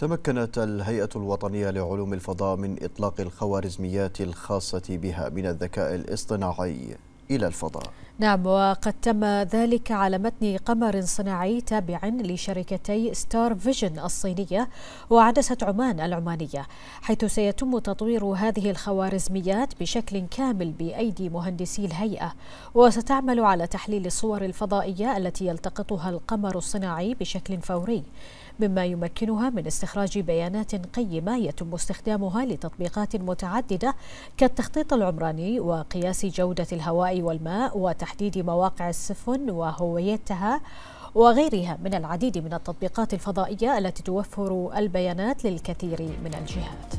تمكنت الهيئة الوطنية لعلوم الفضاء من إطلاق الخوارزميات الخاصة بها من الذكاء الاصطناعي إلى الفضاء نعم وقد تم ذلك على متن قمر صناعي تابع لشركتي ستار فيجن الصينية وعدسة عمان العمانية حيث سيتم تطوير هذه الخوارزميات بشكل كامل بأيدي مهندسي الهيئة وستعمل على تحليل الصور الفضائية التي يلتقطها القمر الصناعي بشكل فوري مما يمكنها من استخراج بيانات قيمة يتم استخدامها لتطبيقات متعددة كالتخطيط العمراني وقياس جودة الهواء والماء وتحليل تحديد مواقع السفن وهويتها وغيرها من العديد من التطبيقات الفضائية التي توفر البيانات للكثير من الجهات